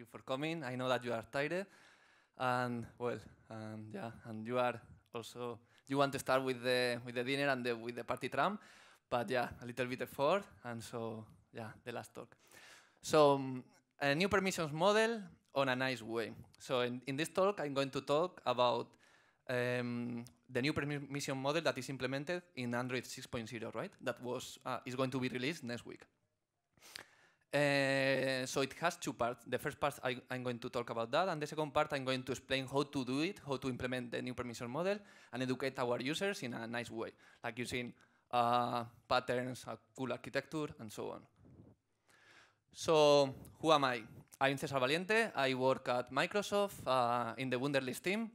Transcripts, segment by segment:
you for coming. I know that you are tired, and well, and yeah, and you are also you want to start with the with the dinner and the, with the party tram, but yeah, a little bit effort, and so yeah, the last talk. So um, a new permissions model on a nice way. So in, in this talk, I'm going to talk about um, the new permission model that is implemented in Android 6.0, right? That was uh, is going to be released next week. Uh, so it has two parts. The first part I, am going to talk about that, and the second part I'm going to explain how to do it, how to implement the new permission model, and educate our users in a nice way, like using uh, patterns, a cool architecture, and so on. So who am I? I'm Cesar Valiente. I work at Microsoft uh, in the Wunderlist team.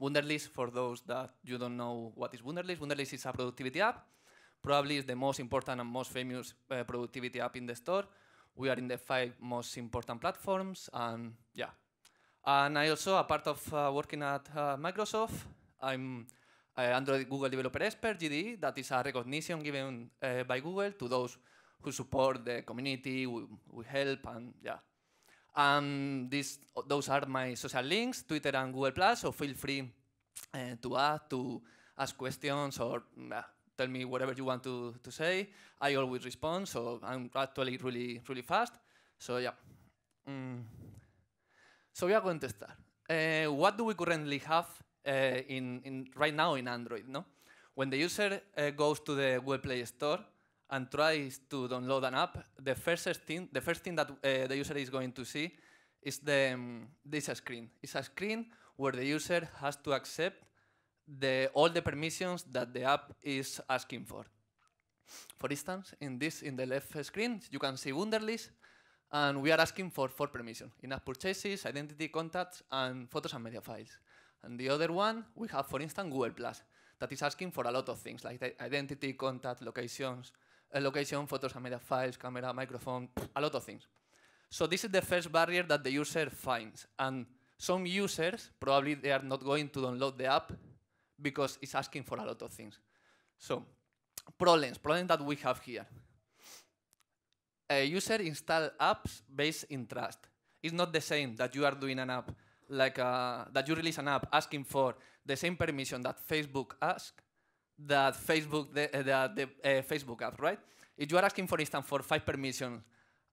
Wunderlist, for those that you don't know what is Wunderlist, Wunderlist is a productivity app probably is the most important and most famous uh, productivity app in the store. We are in the five most important platforms, and yeah. And I also, a part of uh, working at uh, Microsoft, I'm Android Google Developer Expert, GDE, that is a recognition given uh, by Google to those who support the community, we, we help, and yeah. And this, those are my social links, Twitter and Google+, so feel free uh, to ask to ask questions, or tell me whatever you want to, to say. I always respond, so I'm actually really, really fast. So yeah. Mm. So we are going to start. Uh, eh, what do we currently have uh, in, in right now in Android? No, when the user uh, goes to the Google Play Store and tries to download an app, the first thing the first thing that the user is going to see is the um, this screen. It's a screen where the user has to accept the, all the permissions that the app is asking for. For instance, in this, in the left screen, you can see Wunderlist, and we are asking for four permissions, in-app purchases, identity, contacts, and photos and media files. And the other one, we have, for instance, Google+, Plus, that is asking for a lot of things, like identity, contact, locations, uh, location, photos and media files, camera, microphone, a lot of things. So this is the first barrier that the user finds. And some users, probably they are not going to download the app because it's asking for a lot of things. So problems, problems that we have here. A user install apps based in trust. It's not the same that you are doing an app like a, uh, that you release an app asking for the same permission that Facebook asks, that Facebook the, uh, the, the uh, Facebook app, right? If you are asking, for instance, for five permissions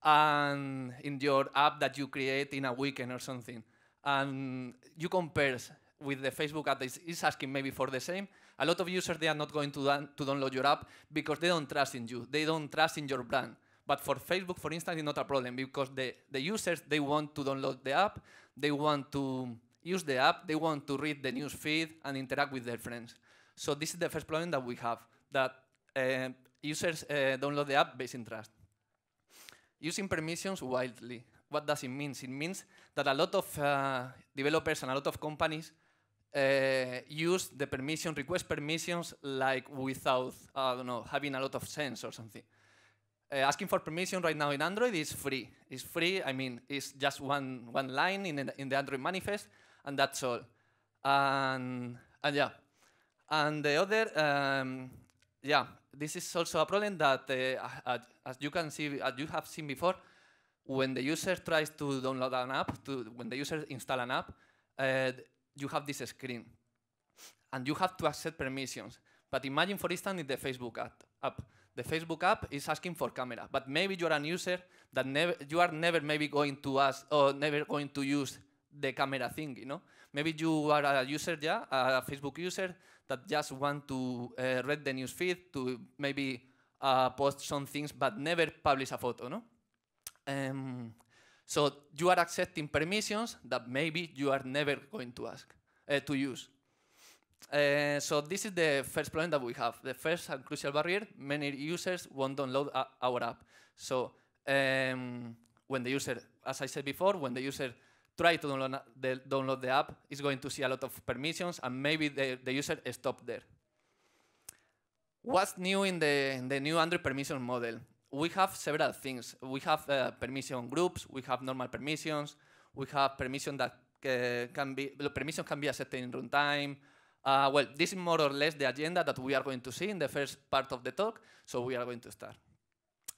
and in your app that you create in a weekend or something, and you compare with the Facebook ad that is asking maybe for the same, a lot of users, they are not going to, to download your app because they don't trust in you. They don't trust in your brand. But for Facebook, for instance, it's not a problem because the, the users, they want to download the app, they want to use the app, they want to read the news feed and interact with their friends. So this is the first problem that we have, that uh, users uh, download the app based in trust. Using permissions wildly. What does it mean? It means that a lot of uh, developers and a lot of companies uh, use the permission, request permissions like without, I don't know, having a lot of sense or something. Uh, asking for permission right now in Android is free. It's free, I mean, it's just one, one line in, in the Android manifest, and that's all. And, and yeah. And the other, um, yeah, this is also a problem that, uh, as you can see, as you have seen before, when the user tries to download an app, to, when the user install an app, uh, you have this screen and you have to accept permissions. But imagine, for instance, in the Facebook app. The Facebook app is asking for camera, but maybe you're a user that never, you are never maybe going to ask or never going to use the camera thing, you know? Maybe you are a user, yeah, a Facebook user that just want to uh, read the news feed, to maybe uh, post some things, but never publish a photo, no? Um, so you are accepting permissions that maybe you are never going to ask uh, to use. Uh, so this is the first problem that we have. The first and crucial barrier, many users won't download our app. So um, when the user, as I said before, when the user try to download the, download the app, it's going to see a lot of permissions and maybe the, the user stops there. What's new in the, in the new Android permission model? we have several things. We have uh, permission groups, we have normal permissions, we have permission that uh, can be permission can be accepted in runtime. Uh, well, this is more or less the agenda that we are going to see in the first part of the talk. So we are going to start.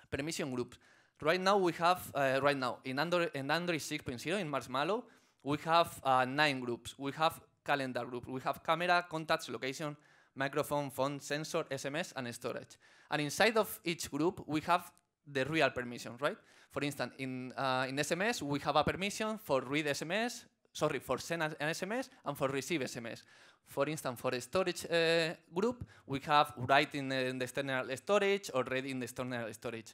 Permission groups. Right now we have uh, right now in Android in Android 6.0 in Marshmallow we have uh, nine groups. We have calendar groups. We have camera, contacts, location, microphone, phone, sensor, SMS, and storage. And inside of each group, we have the real permission, right? For instance, in, uh, in SMS, we have a permission for read SMS, sorry, for send an SMS and for receive SMS. For instance, for a storage uh, group, we have write in the, in the external storage or read in the external storage.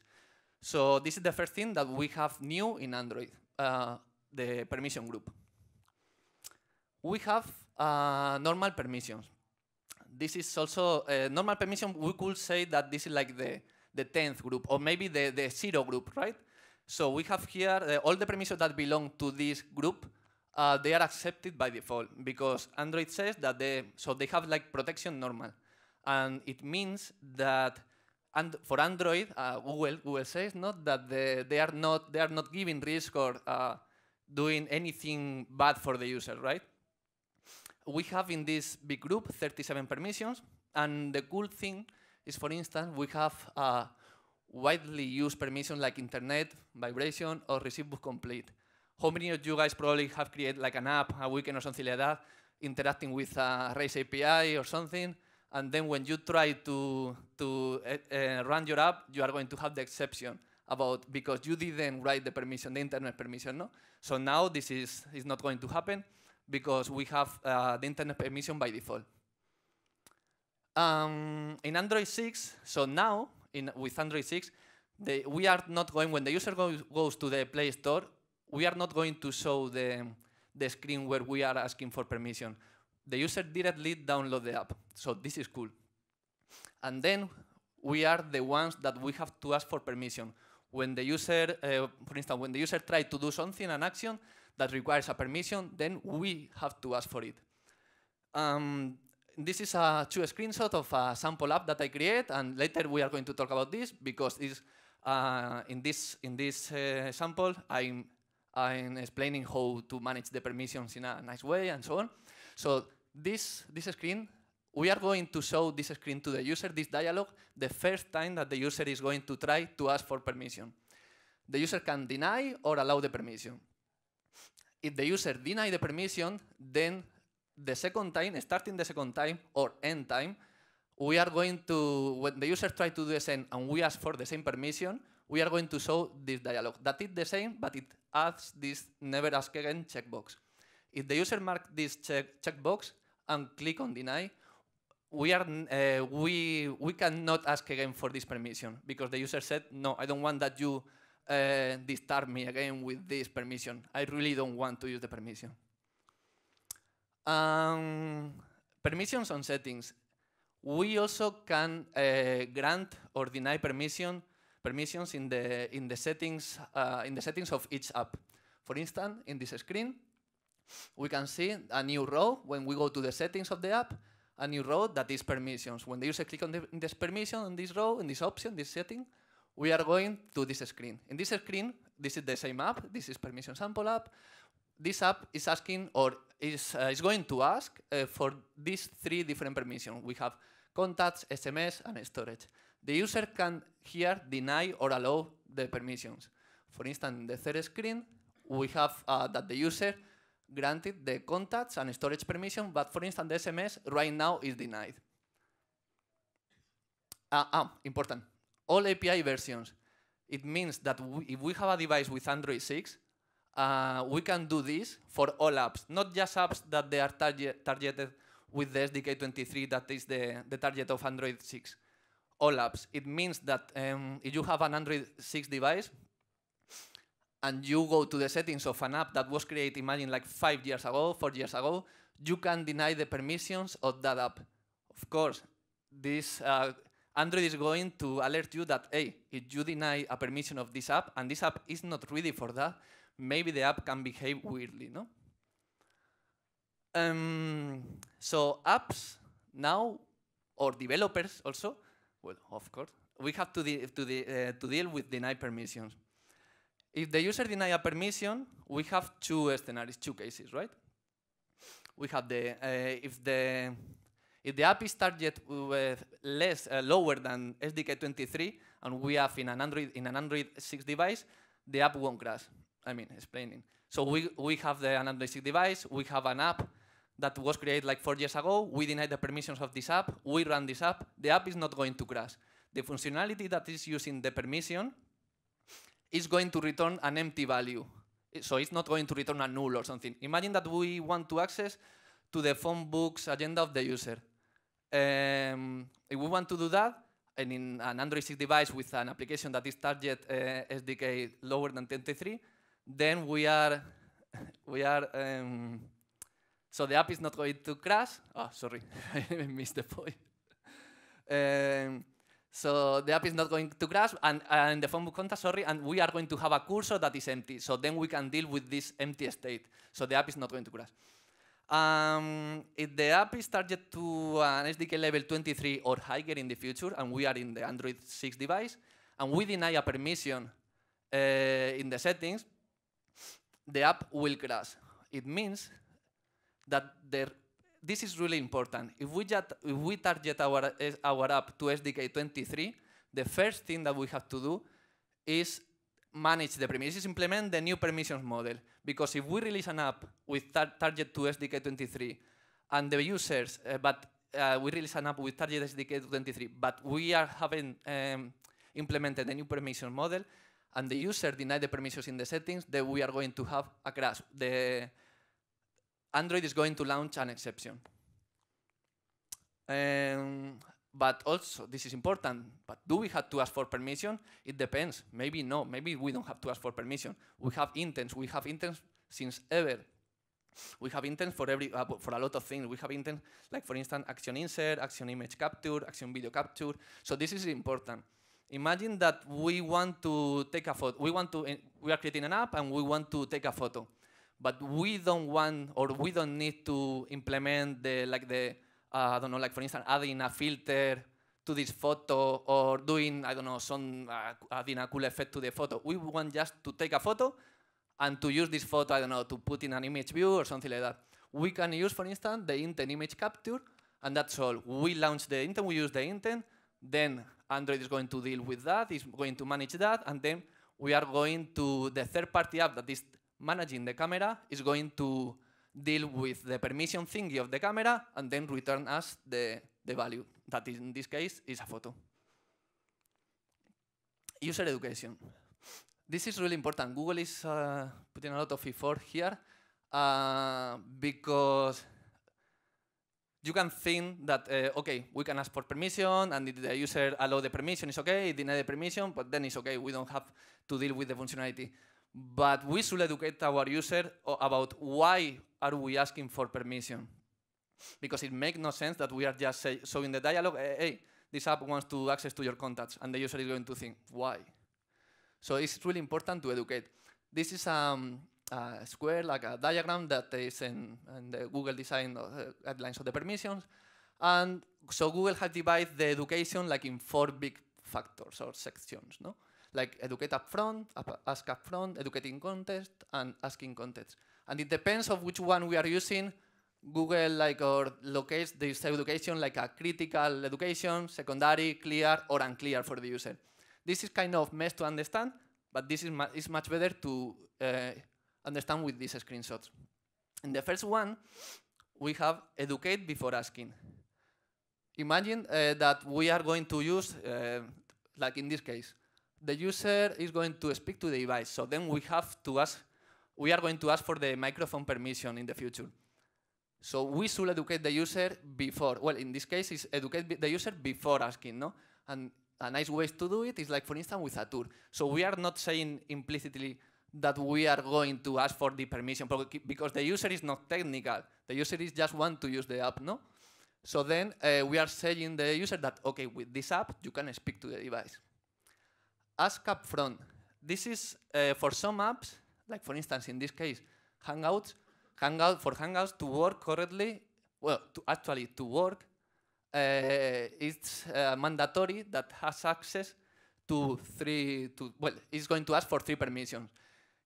So this is the first thing that we have new in Android, uh, the permission group. We have uh, normal permissions this is also uh, normal permission. We could say that this is like the the tenth group or maybe the the zero group, right? So we have here uh, all the permissions that belong to this group. Uh, they are accepted by default because Android says that they so they have like protection normal, and it means that and for Android, uh, Google Google says not that they, they are not they are not giving risk or uh, doing anything bad for the user, right? we have in this big group 37 permissions, and the cool thing is, for instance, we have a widely used permission like internet, vibration, or receive book complete. How many of you guys probably have created like an app, a weekend or something like that, interacting with a REST API or something, and then when you try to, to uh, run your app, you are going to have the exception about because you didn't write the permission, the internet permission, no? So now this is, is not going to happen because we have uh, the internet permission by default. Um, in Android 6, so now in, with Android 6, we are not going, when the user goes, goes to the Play Store, we are not going to show the, the screen where we are asking for permission. The user directly download the app, so this is cool. And then we are the ones that we have to ask for permission. When the user, uh, for instance, when the user try to do something, an action, that requires a permission, then we have to ask for it. Um, this is a two screenshot of a sample app that I create, and later we are going to talk about this because uh, in this in this uh, sample I'm I'm explaining how to manage the permissions in a nice way and so on. So this this screen we are going to show this screen to the user, this dialog, the first time that the user is going to try to ask for permission. The user can deny or allow the permission. If the user deny the permission, then the second time, starting the second time or end time, we are going to, when the user try to do the same and we ask for the same permission, we are going to show this dialog. That is the same, but it adds this never ask again checkbox. If the user mark this check checkbox and click on deny, we, are, uh, we, we cannot ask again for this permission because the user said, no, I don't want that you uh, disturb me again with this permission. I really don't want to use the permission. Um, permissions on settings. We also can uh, grant or deny permission permissions in the in the settings uh, in the settings of each app. For instance, in this screen, we can see a new row when we go to the settings of the app, a new row that is permissions. When the user click on the, this permission, on this row, in this option, this setting, we are going to this screen. In this screen, this is the same app. This is permission sample app. This app is asking or is, uh, is going to ask uh, for these three different permissions. We have contacts, SMS, and storage. The user can here deny or allow the permissions. For instance, in the third screen, we have uh, that the user granted the contacts and storage permission, but for instance, the SMS right now is denied. Uh, ah, uh, important all API versions. It means that if we have a device with Android 6, uh, we can do this for all apps, not just apps that they are targeted with the SDK 23 that is the, the target of Android 6. All apps. It means that um, if you have an Android 6 device and you go to the settings of an app that was created, imagine, like five years ago, four years ago, you can deny the permissions of that app. Of course, this uh, Android is going to alert you that, hey, if you deny a permission of this app, and this app is not ready for that, maybe the app can behave weirdly, no? Um, so apps now, or developers also, well, of course, we have to, de to, de uh, to deal with deny permissions. If the user deny a permission, we have two scenarios, two cases, right? We have the, uh, if the if the app is targeted with less uh, lower than SDK23, and we have in an Android in an Android 6 device, the app won't crash. I mean, explaining. So we we have the an Android 6 device. We have an app that was created like four years ago. We deny the permissions of this app. We run this app. The app is not going to crash. The functionality that is using the permission is going to return an empty value. So it's not going to return a null or something. Imagine that we want to access to the phone book's agenda of the user. Um, if we want to do that, and in an Android 6 device with an application that is target uh, SDK lower than 23, then we are, we are, um, so the app is not going to crash. Oh, sorry, I missed the point. um, so the app is not going to crash, and, and the phone book contact, sorry, and we are going to have a cursor that is empty. So then we can deal with this empty state. So the app is not going to crash. Um, if the app is targeted to an SDK level 23 or higher in the future, and we are in the Android 6 device, and we deny a permission uh, in the settings, the app will crash. It means that there, this is really important. If we, just, if we target our, our app to SDK 23, the first thing that we have to do is manage the permissions. implement the new permissions model. Because if we release an app with tar target to SDK 23 and the users, uh, but uh, we release an app with target SDK 23, but we are having um, implemented a new permission model and the user deny the permissions in the settings, then we are going to have a crash. The Android is going to launch an exception. Um, but also, this is important, but do we have to ask for permission? It depends. Maybe no, maybe we don't have to ask for permission. We have intents, we have intents since ever. We have intents for every uh, for a lot of things. We have intents like, for instance, action insert, action image capture, action video capture. So this is important. Imagine that we want to take a photo. We want to eh, we are creating an app and we want to take a photo, but we don't want or we don't need to implement the like the uh, I don't know, like for instance, adding a filter to this photo or doing, I don't know, some uh, adding a cool effect to the photo. We want just to take a photo and to use this photo, I don't know, to put in an image view or something like that. We can use, for instance, the intent image capture, and that's all. We launch the intent, we use the intent, then Android is going to deal with that, is going to manage that, and then we are going to the third-party app that is managing the camera is going to deal with the permission thingy of the camera, and then return us the, the value. that in this case is a photo. User education. This is really important. Google is uh, putting a lot of effort here uh, because you can think that, uh, okay, we can ask for permission, and the user allow the permission, it's okay, deny the permission, but then it's okay, we don't have to deal with the functionality. But we should educate our user about why are we asking for permission. Because it makes no sense that we are just showing so in the dialogue, hey, hey, this app wants to access to your contacts, and the user is going to think, why? So it's really important to educate. This is um, a square, like a diagram that is in, in the Google design uh, guidelines of the permissions. And so Google has divided the education like in four big factors or sections. No? like educate upfront, ask upfront, educate in context, and ask in context. And it depends on which one we are using. Google like or locates this education like a critical education, secondary, clear, or unclear for the user. This is kind of mess to understand, but this is, mu is much better to uh, understand with these screenshots. In the first one, we have educate before asking. Imagine uh, that we are going to use, uh, like in this case, the user is going to speak to the device. So then we have to ask, we are going to ask for the microphone permission in the future. So we should educate the user before. Well, in this case, is educate the user before asking, no? And a nice way to do it is like, for instance, with a tour. So we are not saying implicitly that we are going to ask for the permission because the user is not technical. The user is just want to use the app, no? So then uh, we are saying the user that, okay, with this app, you can speak to the device. Ask upfront. This is uh, for some apps, like for instance in this case, Hangouts. Hangout for Hangouts to work correctly, well, to actually to work, uh, it's uh, mandatory that has access to three. To well, it's going to ask for three permissions.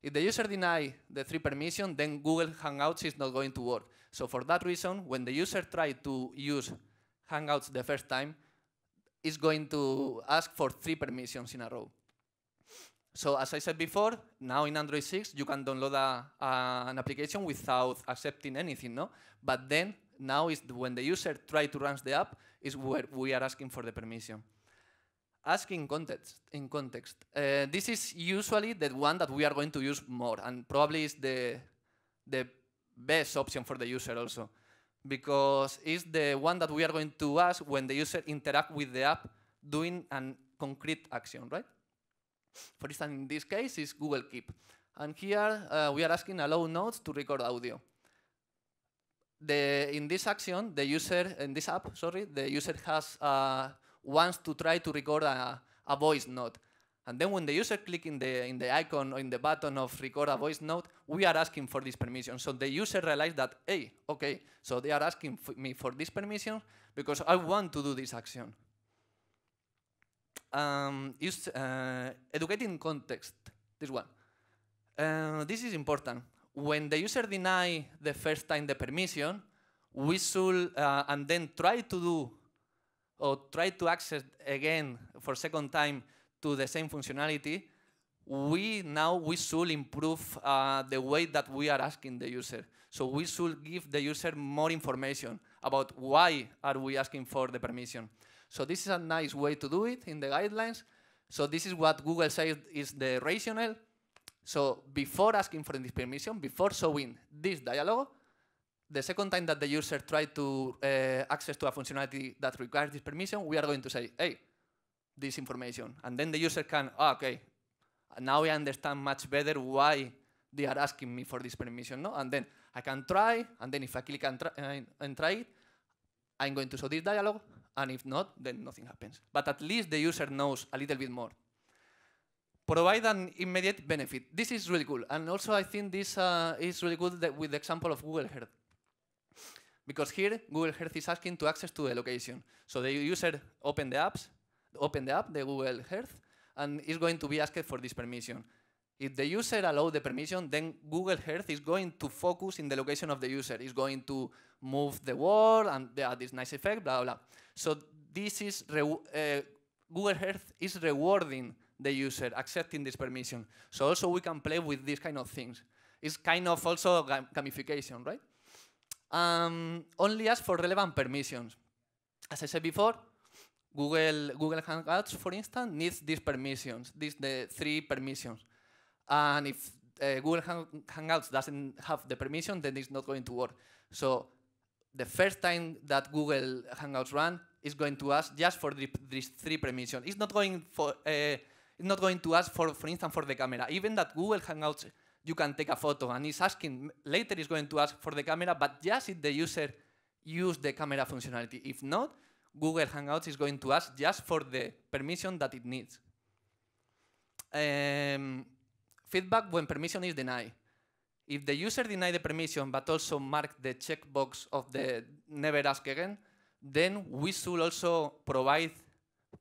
If the user deny the three permission, then Google Hangouts is not going to work. So for that reason, when the user tried to use Hangouts the first time, is going to ask for three permissions in a row. So as I said before, now in Android 6, you can download a, an application without accepting anything, no? But then, now is when the user try to run the app, is where we are asking for the permission. Asking context. In context. Uh, this is usually the one that we are going to use more, and probably is the, the best option for the user also because it's the one that we are going to ask when the user interact with the app doing a concrete action, right? For instance, in this case, it's Google Keep. And here, uh, we are asking allow nodes to record audio. The, in this action, the user, in this app, sorry, the user has uh, wants to try to record a, a voice note. And then when the user click in the, in the icon or in the button of record a voice note, we are asking for this permission. So the user realizes that, hey, okay, so they are asking me for this permission because I want to do this action. Um, use, uh, educating context, this one. Uh, this is important. When the user deny the first time the permission, we should, uh, and then try to do, or try to access again for second time to the same functionality, we now we should improve uh, the way that we are asking the user. So we should give the user more information about why are we asking for the permission. So this is a nice way to do it in the guidelines. So this is what Google said is the rationale. So before asking for this permission, before showing this dialogue, the second time that the user tries to uh, access to a functionality that requires this permission, we are going to say, hey, this information. And then the user can, oh, okay, now I understand much better why they are asking me for this permission. No? And then I can try, and then if I click and try, and try it, I'm going to show this dialog, and if not, then nothing happens. But at least the user knows a little bit more. Provide an immediate benefit. This is really cool. And also I think this uh, is really good with the example of Google Earth. Because here, Google Earth is asking to access to the location. So the user open the apps, open the app, the Google Earth, and it's going to be asked for this permission. If the user allows the permission, then Google Earth is going to focus in the location of the user. It's going to move the wall and there are this nice effect, blah, blah. So this is, uh, Google Earth is rewarding the user, accepting this permission. So also we can play with these kind of things. It's kind of also gamification, right? Um, only ask for relevant permissions. As I said before, Google, Google Hangouts, for instance, needs these permissions, these the three permissions. And if uh, Google Hangouts doesn't have the permission, then it's not going to work. So the first time that Google Hangouts run is going to ask just for the, these three permissions. It's not going for uh, it's not going to ask for, for instance, for the camera. Even that Google Hangouts, you can take a photo, and it's asking later. It's going to ask for the camera, but just if the user use the camera functionality. If not, Google Hangouts is going to ask just for the permission that it needs. Um, feedback when permission is denied. If the user denies the permission but also mark the checkbox of the never ask again, then we should also provide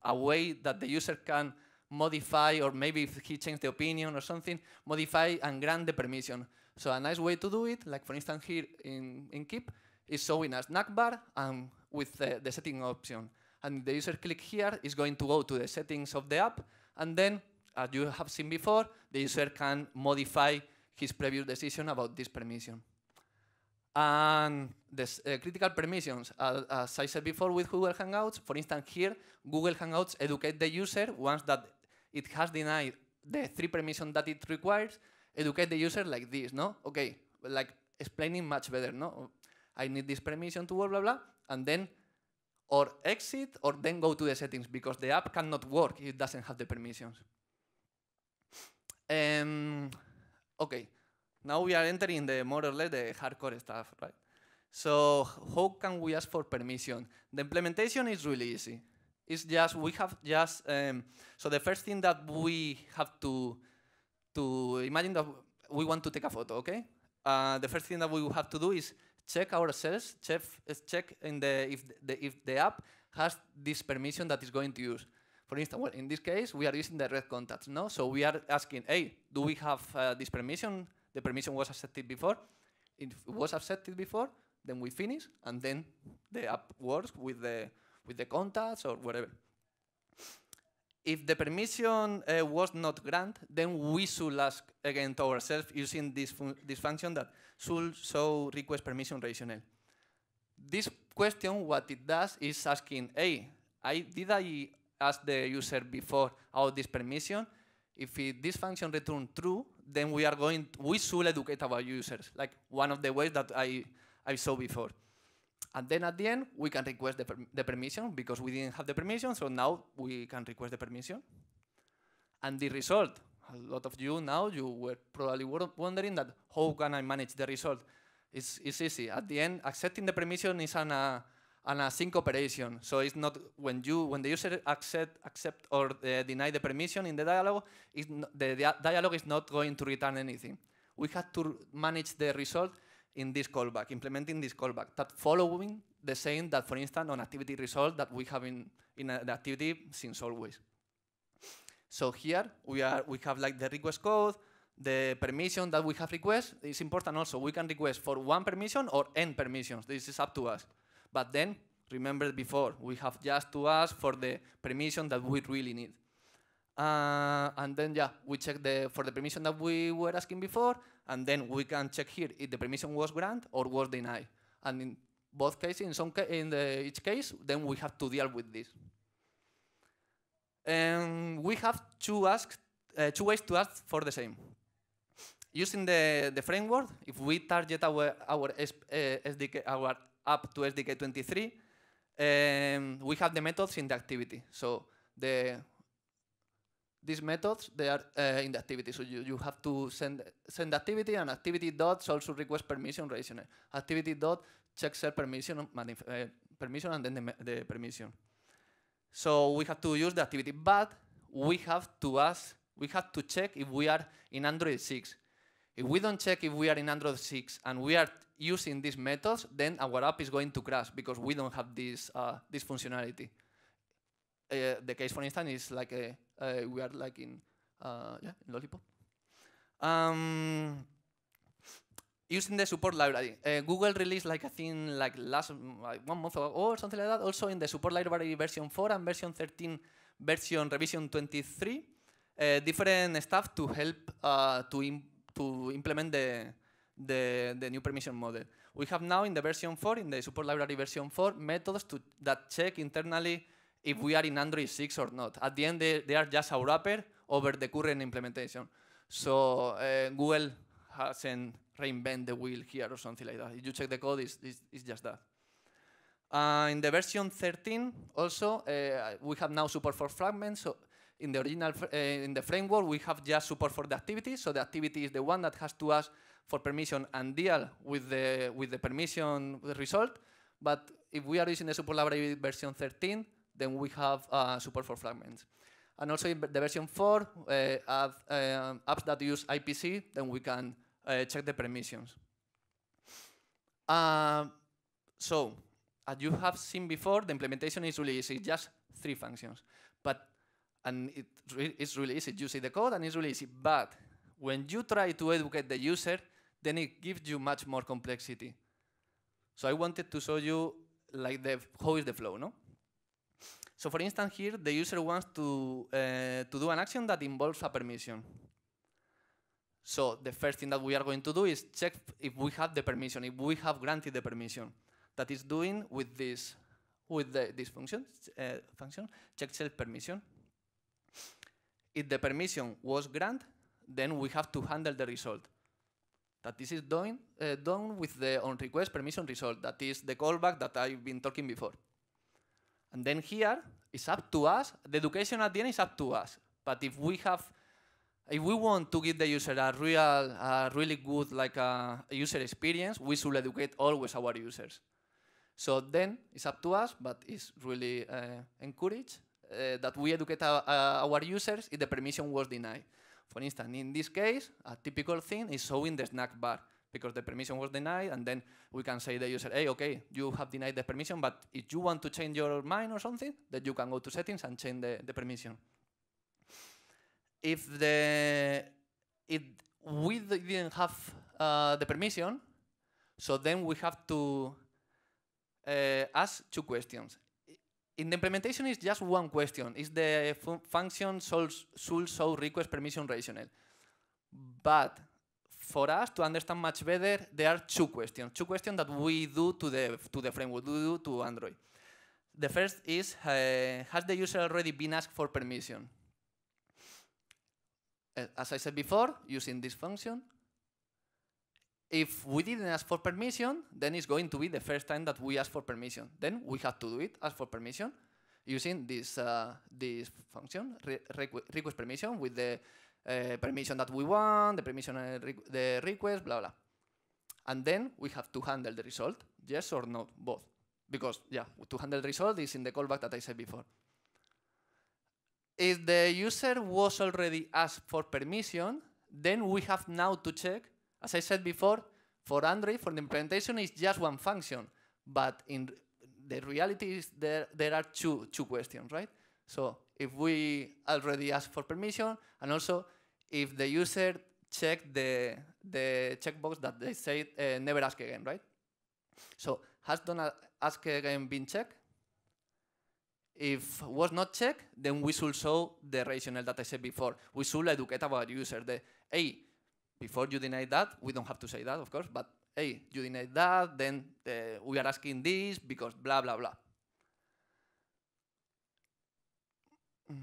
a way that the user can modify or maybe if he changed the opinion or something, modify and grant the permission. So a nice way to do it, like for instance here in, in Keep, is showing a snack bar and with the, the setting option. And the user click here is going to go to the settings of the app, and then, as you have seen before, the user can modify his previous decision about this permission. And the uh, critical permissions, uh, as I said before with Google Hangouts, for instance here, Google Hangouts educate the user once that it has denied the three permissions that it requires, educate the user like this, no? Okay, like explaining much better, no? I need this permission to blah, blah, blah and then or exit or then go to the settings because the app cannot work if it doesn't have the permissions. Um, okay, now we are entering the more or less the hardcore stuff, right? So how can we ask for permission? The implementation is really easy. It's just we have just um, so the first thing that we have to to imagine that we want to take a photo, okay? Uh, the first thing that we have to do is check ourselves, check, eh, check in the, if, the, if the app has this permission that it's going to use. For instance, well, in this case, we are using the red contacts, no? So we are asking, hey, do we have uh, this permission? The permission was accepted before. If it was accepted before, then we finish, and then the app works with the, with the contacts or whatever if the permission uh, was not granted, then we should ask again to ourselves using this, fun this function that should show request permission rationale. This question, what it does is asking, hey, I, did I ask the user before about this permission? If it, this function returns true, then we are going, we should educate our users, like one of the ways that I, I saw before. And then at the end, we can request the, per the permission because we didn't have the permission, so now we can request the permission. And the result, a lot of you now, you were probably wondering that how can I manage the result? It's, it's easy. At the end, accepting the permission is an, uh, an async uh, operation. So it's not when you when the user accept accept or uh, deny the permission in the dialogue, the dialogue is not going to return anything. We have to manage the result in this callback, implementing this callback, that following the same that, for instance, on activity result that we have in, in the activity since always. So here we, are, we have like the request code, the permission that we have request is important also. We can request for one permission or n permissions. This is up to us. But then, remember before, we have just to ask for the permission that we really need. Uh, and then, yeah, we check the, for the permission that we were asking before, and then we can check here if the permission was granted or was denied. And in both cases, in, some ca in the, each case, then we have to deal with this. And we have two, ask, uh, two ways to ask for the same. Using the, the framework, if we target our, our, uh, SDK, our app to SDK 23, um, we have the methods in the activity. So the these methods, they are uh, in the activity. So you, you have to send send activity and activity dot also request permission rationer. Activity dot check set permission, uh, permission and then the, the permission. So we have to use the activity, but we have to ask, we have to check if we are in Android 6. If we don't check if we are in Android 6 and we are using these methods, then our app is going to crash because we don't have this, uh, this functionality. Uh, the case, for instance, is like a uh, uh, we are like in uh, yeah in Lollipop. Um, using the support library. Uh, Google released like I think like last like one month ago or something like that. Also in the support library version 4 and version 13, version revision 23, uh, different stuff to help uh, to Im to implement the, the the new permission model. We have now in the version 4, in the support library version 4, methods to that check internally if we are in Android 6 or not. At the end, they, they are just a wrapper over the current implementation. So uh, Google hasn't reinvented the wheel here or something like that. If you check the code, it's, it's, it's just that. Uh, in the version 13, also, uh, we have now support for fragments. So in the original, uh, in the framework, we have just support for the activity. So the activity is the one that has to ask for permission and deal with the, with the permission result. But if we are using the support library version 13, then we have uh, support for fragments. And also in the version 4, uh, add, uh, apps that use IPC, then we can uh, check the permissions. Um, so, as you have seen before, the implementation is really easy, just three functions. But and it re it's really easy. You see the code and it's really easy. But when you try to educate the user, then it gives you much more complexity. So I wanted to show you like the how is the flow, no? So for instance here, the user wants to, uh, to do an action that involves a permission. So the first thing that we are going to do is check if we have the permission, if we have granted the permission that is doing with this with the, this function, uh, function check self permission. If the permission was granted, then we have to handle the result. That this is doing, uh, done with the on request permission result. That is the callback that I've been talking before. And then here, it's up to us. The education at the end is up to us. But if we have, if we want to give the user a real, a really good like uh, a user experience, we should educate always our users. So then it's up to us, but it's really uh, encouraged uh, that we educate our, uh, our users if the permission was denied. For instance, in this case, a typical thing is showing the snack bar because the permission was denied, and then we can say the user, hey, okay, you have denied the permission, but if you want to change your mind or something, then you can go to settings and change the, the permission. If the if we didn't have uh, the permission, so then we have to uh, ask two questions. In the implementation, it's just one question. Is the fun function should show request permission rational? But for us to understand much better, there are two questions. Two questions that we do to the, to the framework, we do to Android. The first is, uh, has the user already been asked for permission? Uh, as I said before, using this function, if we didn't ask for permission, then it's going to be the first time that we ask for permission. Then we have to do it, ask for permission, using this, uh, this function, re request permission with the uh, permission that we want, the permission, eh, the request, blah, blah. And then we have to handle the result, yes or not, both. Because, yeah, to handle the result is in the callback that I said before. If the user was already asked for permission, then we have now to check, as I said before, for Android, for the implementation, is just one function. But in the reality is there, there are two, two questions, right? So if we already ask for permission, and also if the user checked the, the checkbox that they say uh, never ask again, right? So has done ask again been checked? If was not checked, then we should show the rationale that I said before. We should educate our user the, hey, before you deny that, we don't have to say that, of course, but hey, you deny that, then uh, we are asking this because blah, blah, blah. Mm.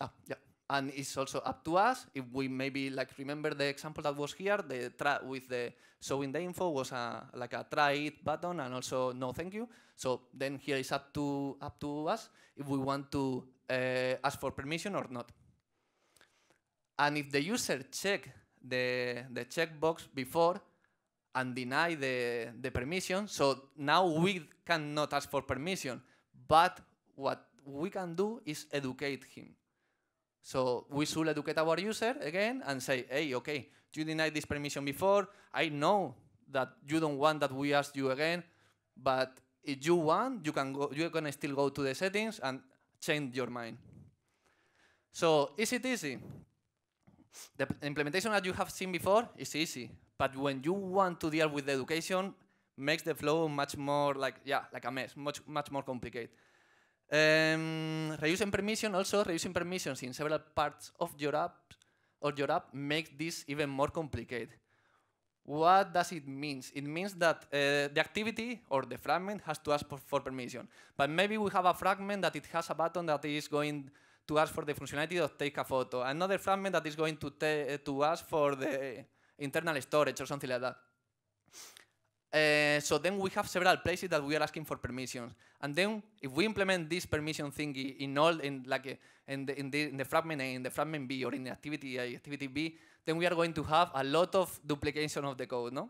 Ah, yeah and it's also up to us if we maybe like remember the example that was here the with the showing the info was a, like a try it button and also no thank you so then here is up to up to us if we want to uh, ask for permission or not and if the user check the the checkbox before and deny the the permission so now we cannot ask for permission but what we can do is educate him so we should educate our user again and say, hey, okay, you denied this permission before. I know that you don't want that we ask you again, but if you want, you can go, you gonna still go to the settings and change your mind. So is it easy? The implementation that you have seen before is easy, but when you want to deal with the education, makes the flow much more like yeah, like a mess, much much more complicated. Um, reducing permission also reducing permissions in several parts of your app or your app makes this even more complicated. What does it mean? It means that uh, the activity or the fragment has to ask for permission. But maybe we have a fragment that it has a button that is going to ask for the functionality of take a photo. Another fragment that is going to, to ask for the internal storage or something like that. Eh, so then we have several places that we are asking for permissions. And then if we implement this permission thingy in all, in like a, in, the, in, the, in the fragment A, in the fragment B, or in activity A, activity B, then we are going to have a lot of duplication of the code, no?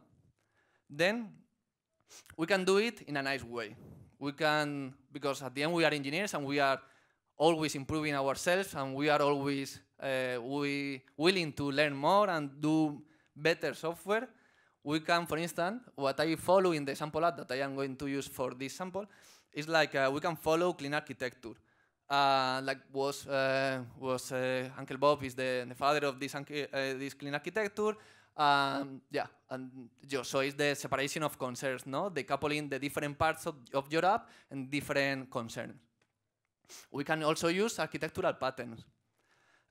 Then we can do it in a nice way. We can, because at the end we are engineers and we are always improving ourselves and we are always uh, we willing to learn more and do better software we can, for instance, what I follow in the sample app that I am going to use for this sample is like uh, we can follow clean architecture. Uh, like was uh, was uh, Uncle Bob is the, the father of this uh, this clean architecture. Um, yeah, and also so it's the separation of concerns, no? Decoupling the different parts of, of your app and different concerns. We can also use architectural patterns.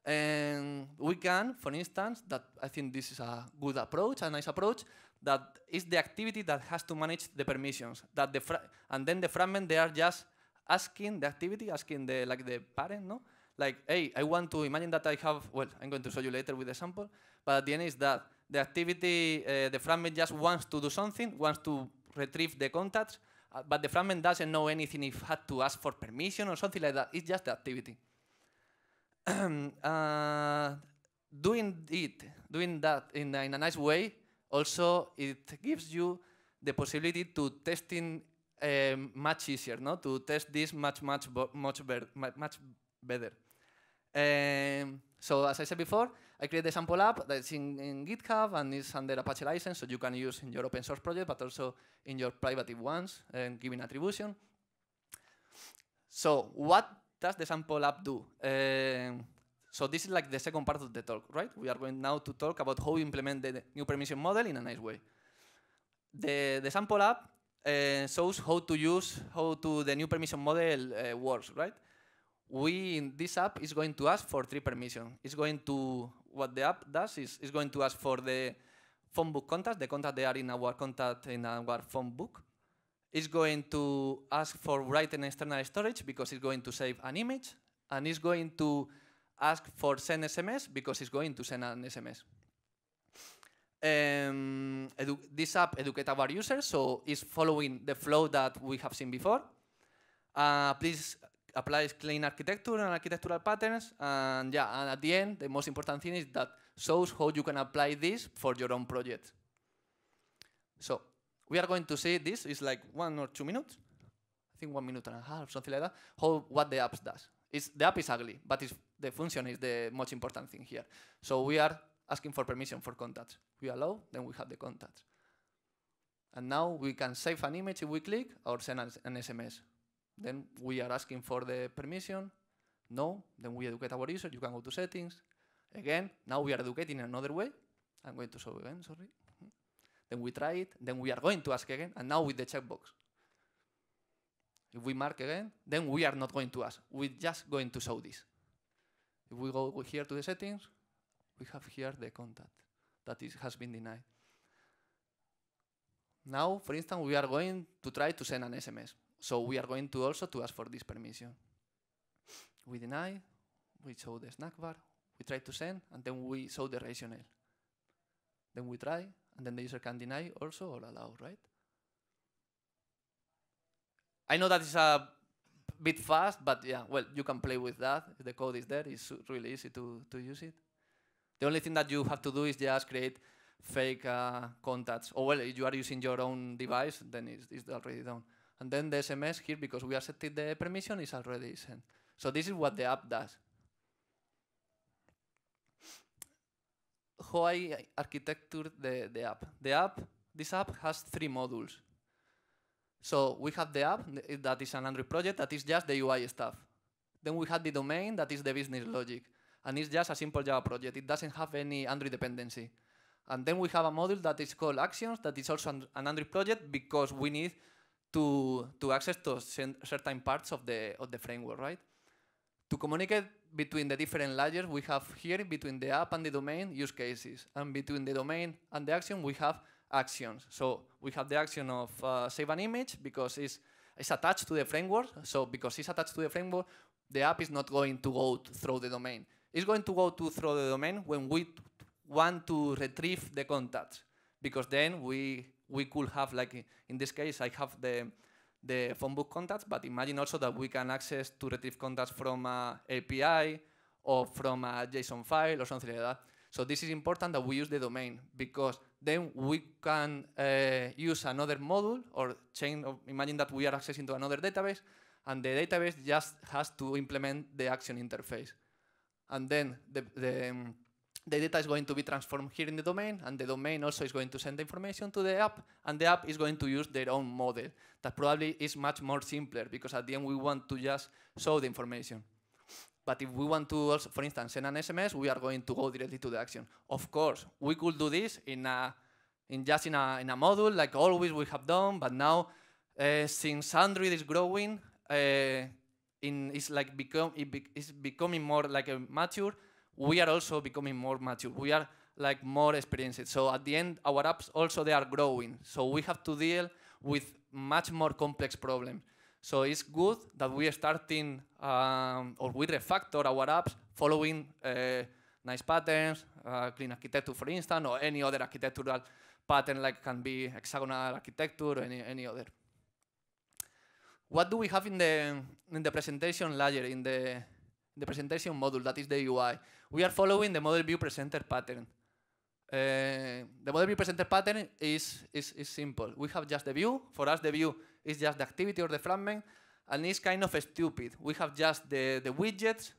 And we can, for instance, that I think this is a good approach, a nice approach, that is the activity that has to manage the permissions. That the and then the fragment they are just asking the activity, asking the like the parent, no? Like, hey, I want to imagine that I have. Well, I'm going to show you later with the sample. But at the end is that the activity, uh, the fragment just wants to do something, wants to retrieve the contacts, uh, but the fragment doesn't know anything if had to ask for permission or something like that. It's just the activity. uh, doing it, doing that in, in a nice way, also it gives you the possibility to testing um, much easier, no? To test this much, much, much, much better. Um, so as I said before, I created a sample app that's in, in, GitHub and it's under Apache license, so you can use in your open source project, but also in your private ones, and um, giving attribution. So what that's the sample app do. Um, so this is like the second part of the talk, right? We are going now to talk about how we implement the new permission model in a nice way. The, the sample app uh, shows how to use, how to the new permission model uh, works, right? We, in this app, is going to ask for three permission. It's going to, what the app does is, is going to ask for the phone book contact, the contact they are in our contact in our phone book. It's going to ask for write external storage because it's going to save an image, and it's going to ask for send SMS because it's going to send an SMS. Um, this app educates our users, so it's following the flow that we have seen before. Uh, please applies clean architecture and architectural patterns, and yeah, and at the end, the most important thing is that shows how you can apply this for your own project. So we are going to see this. It's like one or two minutes. I think one minute and a half, something like that. How what the app does. It's, the app is ugly, but the function is the most important thing here. So we are asking for permission for contacts. We allow, then we have the contacts. And now we can save an image if we click or send an, an SMS. Then we are asking for the permission. No, then we educate our user. You can go to settings. Again, now we are educating another way. I'm going to show again, sorry then we try it, then we are going to ask again, and now with the checkbox. If we mark again, then we are not going to ask. We're just going to show this. If we go here to the settings, we have here the contact that is, has been denied. Now, for instance, we are going to try to send an SMS. So we are going to also to ask for this permission. We deny, we show the snack bar, we try to send, and then we show the rationale. Then we try, and then the user can deny also or allow, right? I know that is a bit fast, but yeah, well, you can play with that. If the code is there. It's really easy to, to use it. The only thing that you have to do is just create fake uh, contacts. Or oh, well, if you are using your own device, then it's, it's already done. And then the SMS here, because we accepted the permission, is already sent. So this is what the app does. how architecture the, the app. The app, this app has three modules. So we have the app, that is an Android project, that is just the UI stuff. Then we have the domain, that is the business logic. And it's just a simple Java project. It doesn't have any Android dependency. And then we have a module that is called Actions, that is also an Android project because we need to, to access to certain parts of the, of the framework, right? To communicate between the different layers, we have here between the app and the domain use cases. And between the domain and the action, we have actions. So we have the action of uh, save an image because it's, it's attached to the framework. So because it's attached to the framework, the app is not going to go through the domain. It's going to go to through the domain when we want to retrieve the contacts because then we we could have like in this case I have the the phone book contacts, but imagine also that we can access to retrieve contacts from a API or from a JSON file or something like that. So this is important that we use the domain because then we can uh, use another module or chain of, imagine that we are accessing to another database and the database just has to implement the action interface. And then the, the um, the data is going to be transformed here in the domain, and the domain also is going to send the information to the app, and the app is going to use their own model. That probably is much more simpler, because at the end we want to just show the information. But if we want to, also, for instance, send an SMS, we are going to go directly to the action. Of course, we could do this in a, in just in a, in a module, like always we have done, but now, uh, since Android is growing, uh, in, it's like become, it be, it's becoming more like a mature, we are also becoming more mature. We are like more experienced. So at the end, our apps also they are growing. So we have to deal with much more complex problems. So it's good that we are starting um, or we refactor our apps following uh, nice patterns, uh, clean architecture, for instance, or any other architectural pattern like can be hexagonal architecture or any, any other. What do we have in the in the presentation layer in the the presentation module, that is the UI, we are following the model view presenter pattern. Uh, the model view presenter pattern is, is, is simple. We have just the view. For us, the view is just the activity or the fragment, and it's kind of stupid. We have just the, the widgets.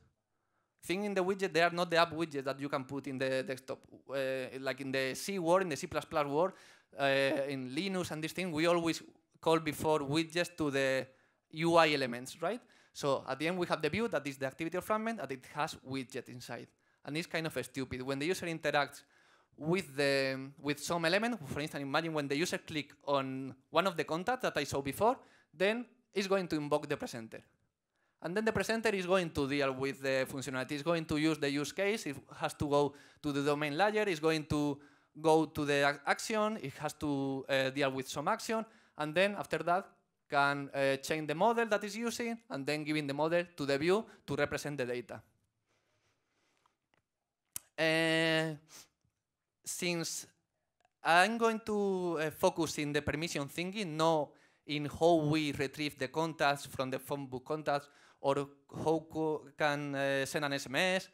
Thing in the widget, they are not the app widgets that you can put in the desktop. Uh, like in the C word, in the C++ word, uh, in Linux and this thing, we always call before widgets to the UI elements, right? So at the end, we have the view that is the activity of fragment that it has widget inside. And it's kind of stupid. When the user interacts with, the, with some element, for instance, imagine when the user click on one of the contacts that I saw before, then it's going to invoke the presenter. And then the presenter is going to deal with the functionality. It's going to use the use case. It has to go to the domain layer. It's going to go to the action. It has to uh, deal with some action. And then after that, can uh, change the model that is using and then giving the model to the view to represent the data. Uh, since I'm going to uh, focus in the permission thinking, not in how we retrieve the contacts from the phone book contacts or how can uh, send an SMS.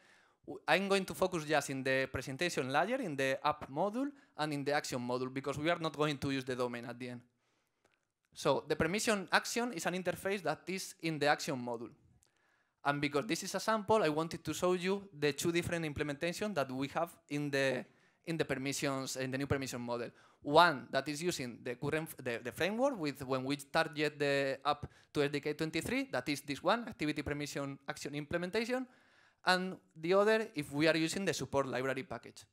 I'm going to focus just in the presentation layer, in the app module, and in the action module, because we are not going to use the domain at the end. So the permission action is an interface that is in the action module. And because this is a sample, I wanted to show you the two different implementations that we have in the in the permissions in the new permission model. One that is using the current the, the framework with when we target the app to SDK 23, that is this one, activity permission action implementation, and the other if we are using the support library package.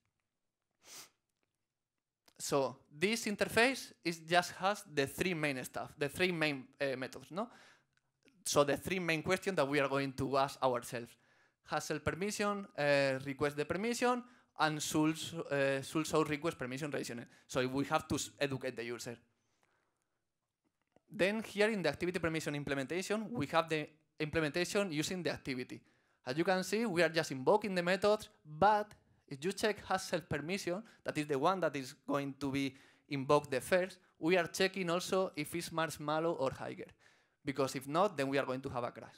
So this interface is just has the three main stuff, the three main uh, methods, no? So the three main questions that we are going to ask ourselves. Hassle permission, uh, request the permission, and should, uh, eh, show request permission rationing. So we have to educate the user. Then here in the activity permission implementation, we have the implementation using the activity. As you can see, we are just invoking the methods, but if you check self permission, that is the one that is going to be invoked the first, we are checking also if it's marshmallow or higher. Because if not, then we are going to have a crash.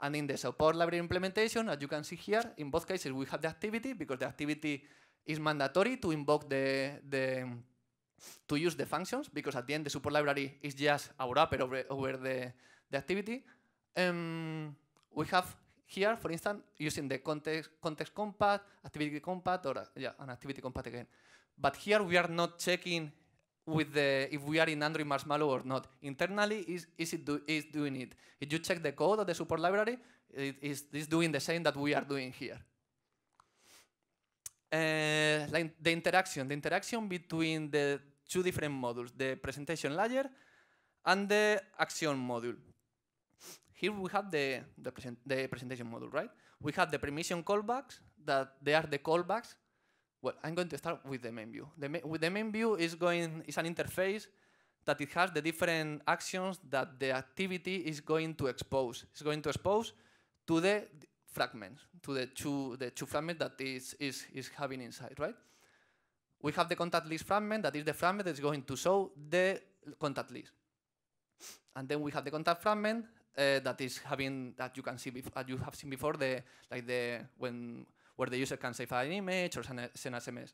And in the support library implementation, as you can see here, in both cases we have the activity because the activity is mandatory to invoke the, the to use the functions because at the end the support library is just a wrapper over, over the, the activity. Um, we have here, for instance, using the context, context compat, activity compat, or uh, yeah, an activity compat again. But here we are not checking with the if we are in Android Marshmallow or not. Internally, is is it do, is doing it? If you check the code of the support library, it is is doing the same that we are doing here. Uh, like the interaction, the interaction between the two different modules, the presentation layer and the action module. Here we have the, the, present, the presentation model, right? We have the permission callbacks, that they are the callbacks. Well, I'm going to start with the main view. The, ma with the main view is, going, is an interface that it has the different actions that the activity is going to expose. It's going to expose to the fragments, to the two, the two fragments that is, is, is having inside, right? We have the contact list fragment, that is the fragment that's going to show the contact list. And then we have the contact fragment uh, that is having that you can see that you have seen before the like the when where the user can save an image or send, a, SMS.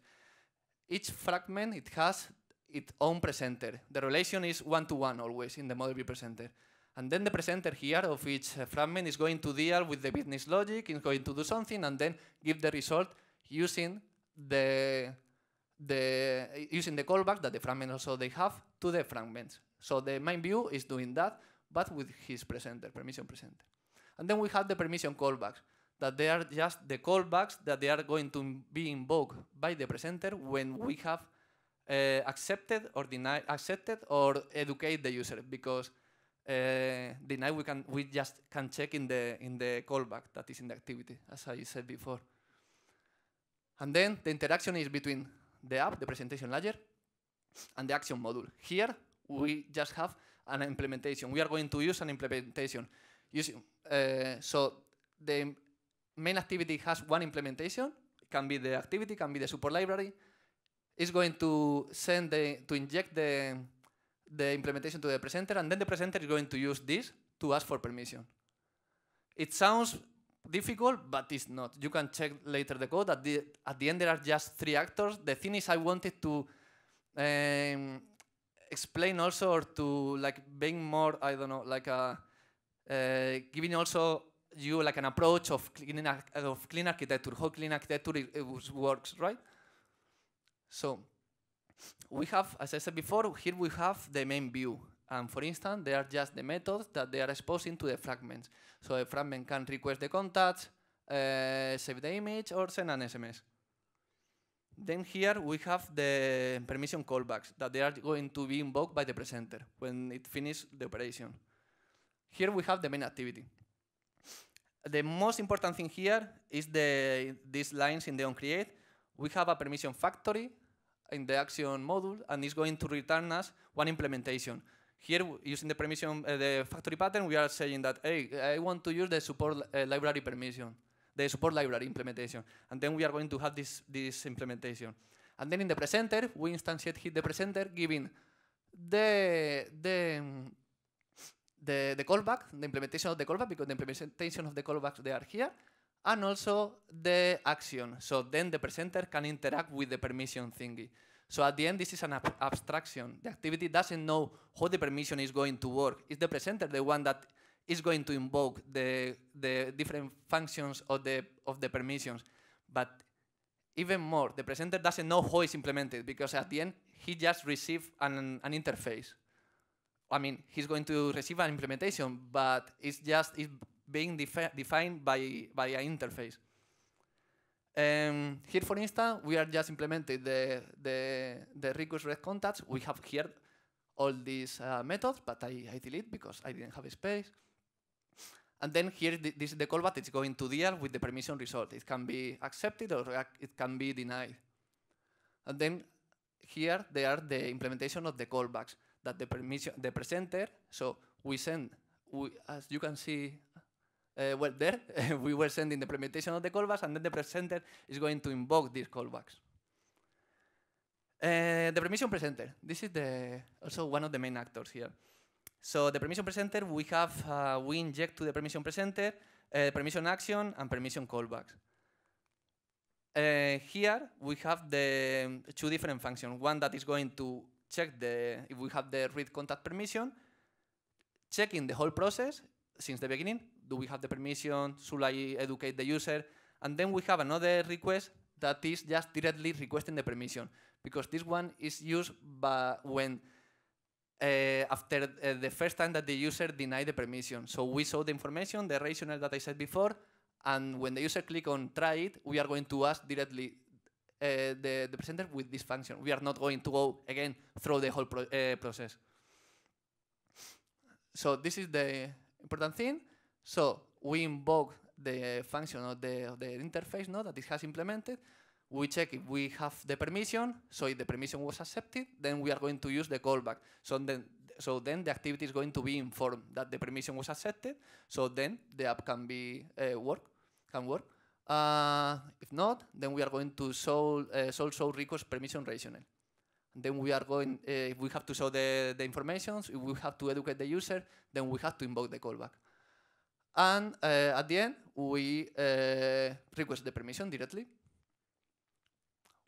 Each fragment it has its own presenter. The relation is one to one always in the model view presenter. And then the presenter here of each uh, fragment is going to deal with the business logic, is going to do something, and then give the result using the the using the callback that the fragment also they have to the fragments. So the main view is doing that, but with his presenter, permission presenter. And then we have the permission callbacks, that they are just the callbacks that they are going to be invoked by the presenter when we have uh, accepted or denied, accepted or educate the user, because uh, deny we can we just can check in the in the callback that is in the activity, as I said before. And then the interaction is between the app, the presentation layer, and the action module. Here we just have an implementation. We are going to use an implementation. Using, uh, eh, so the main activity has one implementation. It can be the activity, can be the support library. It's going to send the, to inject the, the implementation to the presenter, and then the presenter is going to use this to ask for permission. It sounds difficult, but it's not. You can check later the code. At the, at the end, there are just three actors. The thing is, I wanted to um, explain also or to like being more, I don't know, like a, uh, giving also you like an approach of clean, of clean architecture, how clean architecture it, it works, right? So we have, as I said before, here we have the main view. And for instance, they are just the methods that they are exposing to the fragments. So a fragment can request the contacts, uh, save the image, or send an SMS. Then here we have the permission callbacks that they are going to be invoked by the presenter when it finishes the operation. Here we have the main activity. The most important thing here is the, these lines in the onCreate. We have a permission factory in the action module, and it's going to return us one implementation. Here, using the permission, uh, the factory pattern, we are saying that, hey, I want to use the support uh, library permission the support library implementation. And then we are going to have this, this implementation. And then in the presenter, we instantiate hit the presenter, giving the, the, the, the callback, the implementation of the callback, because the implementation of the callbacks, they are here, and also the action. So then the presenter can interact with the permission thingy. So at the end, this is an ab abstraction. The activity doesn't know how the permission is going to work. It's the presenter, the one that is going to invoke the, the different functions of the, of the permissions. But even more, the presenter doesn't know how it's implemented because at the end, he just received an, an interface. I mean, he's going to receive an implementation, but it's just it's being defi defined by, by an interface. Um, here, for instance, we are just implementing the, the, the request red contacts. We have here all these uh, methods, but I, I delete because I didn't have space. And then here, this is the callback. It's going to deal with the permission result. It can be accepted or uh, it can be denied. And then here, they are the implementation of the callbacks that the permission, the presenter, so we send, we, as you can see, uh, well, there, we were sending the implementation of the callbacks, and then the presenter is going to invoke these callbacks. Uh, the permission presenter, this is the, also one of the main actors here. So the permission presenter, we have, uh, we inject to the permission presenter uh, permission action and permission callbacks. Uh, here we have the um, two different functions. One that is going to check the if we have the read contact permission, checking the whole process since the beginning. Do we have the permission? Should I educate the user? And then we have another request that is just directly requesting the permission because this one is used by when uh, after uh, the first time that the user denied the permission. So we saw the information, the rationale that I said before, and when the user click on try it, we are going to ask directly uh, the, the presenter with this function. We are not going to go again through the whole pro uh, process. So this is the important thing. So we invoke the function of the, of the interface node that it has implemented, we check if we have the permission. So if the permission was accepted, then we are going to use the callback. So then, so then the activity is going to be informed that the permission was accepted. So then the app can be uh, work, can work. Uh, if not, then we are going to show uh, show, show request permission rational. then we are going. Uh, if we have to show the the informations, if we have to educate the user, then we have to invoke the callback. And uh, at the end, we uh, request the permission directly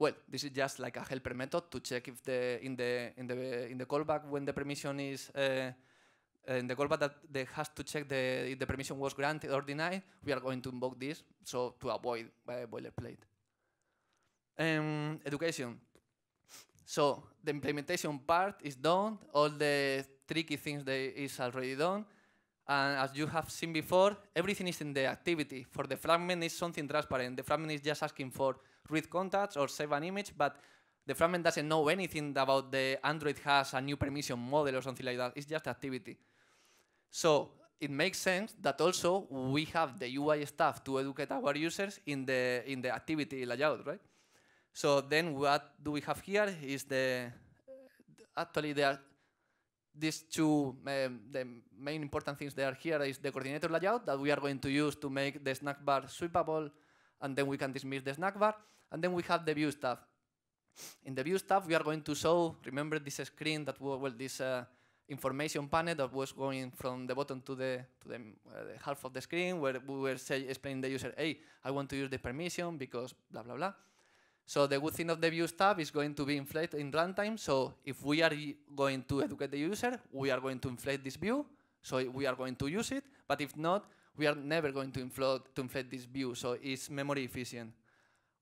well, this is just like a helper method to check if the in the in the in the callback when the permission is uh, uh, in the callback that they has to check the if the permission was granted or denied. We are going to invoke this so to avoid uh, boilerplate. Um, education. So the implementation part is done. All the tricky things they is already done. And as you have seen before, everything is in the activity. For the fragment is something transparent. The fragment is just asking for read contacts or save an image, but the fragment doesn't know anything about the Android has a new permission model or something like that. It's just activity. So it makes sense that also we have the UI stuff to educate our users in the in the activity layout, right? So then what do we have here is the actually there are these two, um, the main important things are here is the coordinator layout that we are going to use to make the snack bar sweepable, and then we can dismiss the snack bar. And then we have the views tab. In the views tab, we are going to show, remember this screen that, well, this uh, information panel that was going from the bottom to the, to the, uh, the half of the screen where we were say, explaining the user, hey, I want to use the permission because blah, blah, blah. So the good thing of the view tab is going to be inflated in runtime. So if we are going to educate the user, we are going to inflate this view. So we are going to use it. But if not, we are never going to inflate, to inflate this view. So it's memory efficient.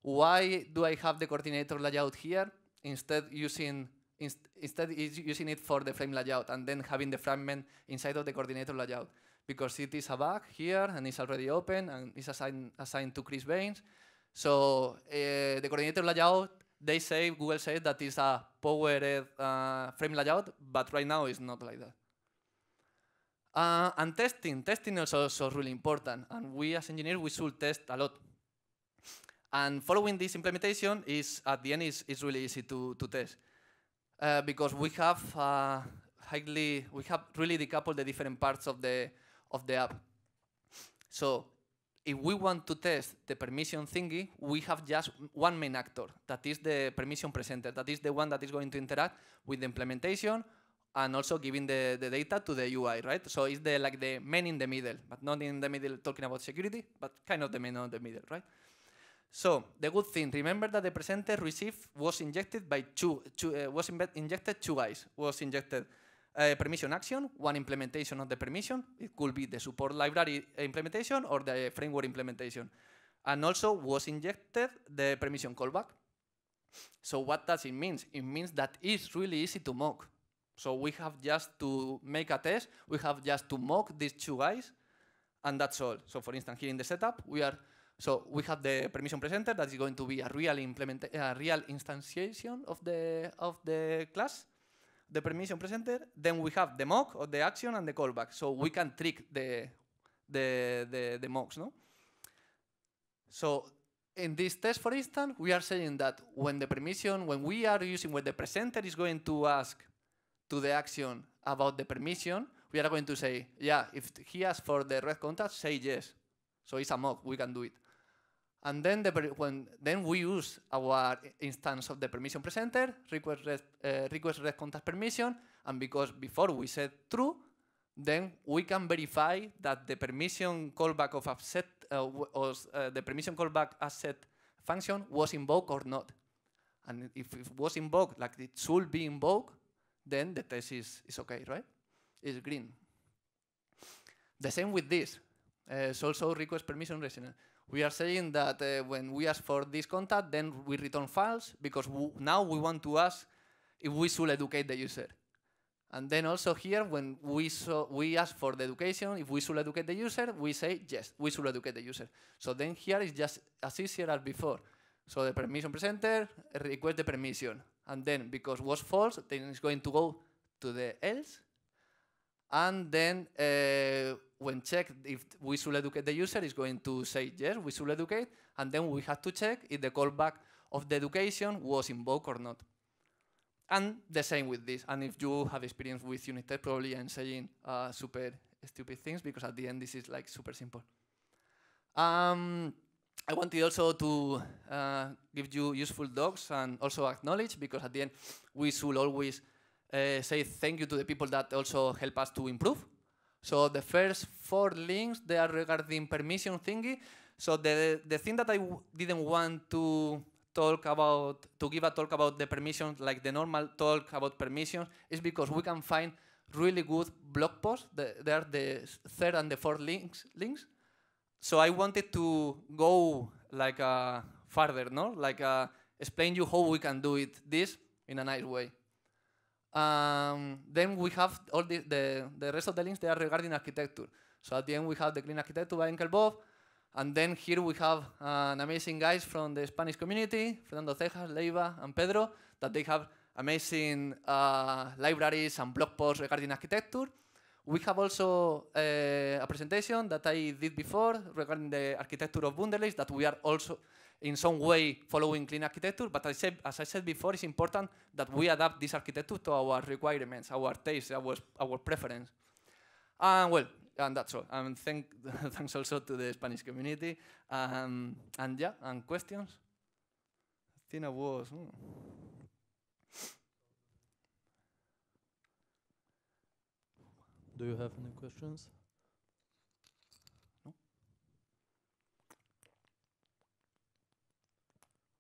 Why do I have the coordinator layout here instead using inst instead is using it for the frame layout and then having the fragment inside of the coordinator layout? Because it is a bug here and it's already open and it's assigned, assigned to Chris Baines. So uh, eh, the coordinator layout, they say, Google says that is a powered uh, frame layout, but right now it's not like that. Uh, and testing, testing is also really important. And we as engineers, we should test a lot. And following this implementation is, at the end, is, is really easy to, to test. Uh, because we have uh, highly, we have really decoupled the different parts of the, of the app. So if we want to test the permission thingy, we have just one main actor, that is the permission presenter, that is the one that is going to interact with the implementation and also giving the, the data to the UI, right? So it's the like the man in the middle, but not in the middle talking about security, but kind of the man in the middle, right? So the good thing, remember that the presenter receive was injected by two, two uh, was injected two guys. was injected uh, permission action, one implementation of the permission. It could be the support library implementation or the framework implementation. And also was injected the permission callback. So what does it mean? It means that it's really easy to mock. So we have just to make a test. We have just to mock these two guys, and that's all. So for instance, here in the setup, we are so we have the permission presenter that is going to be a real implement a real instantiation of the of the class, the permission presenter, then we have the mock of the action and the callback. So we can trick the, the, the, the mocks, no? So in this test, for instance, we are saying that when the permission, when we are using, when the presenter is going to ask to the action about the permission, we are going to say, yeah, if he asks for the red contact, say yes. So it's a mock, we can do it. And then, the, when, then we use our instance of the permission presenter, request, res, uh, request res contact permission, and because before we said true, then we can verify that the permission callback of upset uh, eh, or uh, eh, the permission callback asset function was invoked or not. And if it was invoked, like it should be invoked, then the test is, is okay, right? It's green. The same with this. Uh, it's also request permission resident we are saying that uh, when we ask for this contact, then we return false because now we want to ask if we should educate the user. And then also here, when we, so we ask for the education, if we should educate the user, we say, yes, we should educate the user. So then here is just as easier as before. So the permission presenter requests the permission. And then because was false, then it's going to go to the else, and then uh, when checked if we should educate the user, is going to say yes, we should educate. And then we have to check if the callback of the education was invoked or not. And the same with this. And if you have experience with unit test, probably I'm saying uh, super stupid things because at the end this is like super simple. Um, I wanted also to uh, give you useful docs and also acknowledge because at the end we should always Eh, say thank you to the people that also help us to improve. So the first four links, they are regarding permission thingy. So the, the thing that I w didn't want to talk about, to give a talk about the permissions, like the normal talk about permissions, is because we can find really good blog posts. The, they are the third and the fourth links. links. So I wanted to go like uh, farther, no? Like uh, explain you how we can do it this in a nice way. Um, then we have all the, the, the, rest of the links, they are regarding architecture. So at the end, we have the clean architecture by Enkel And then here we have uh, an amazing guys from the Spanish community, Fernando Cejas, Leiva, and Pedro, that they have amazing uh, libraries and blog posts regarding architecture. We have also uh, a presentation that I did before regarding the architecture of Wunderlist that we are also in some way following clean architecture. But I said, as I said before, it's important that we adapt this architecture to our requirements, our tastes, our, our preference. And well, and that's all. And thank, thanks also to the Spanish community. Um, and yeah, and questions? I think I was. Hmm. Do you have any questions?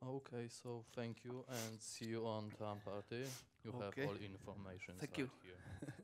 Okay, so thank you and see you on time Party. You okay. have all information Thank you. here.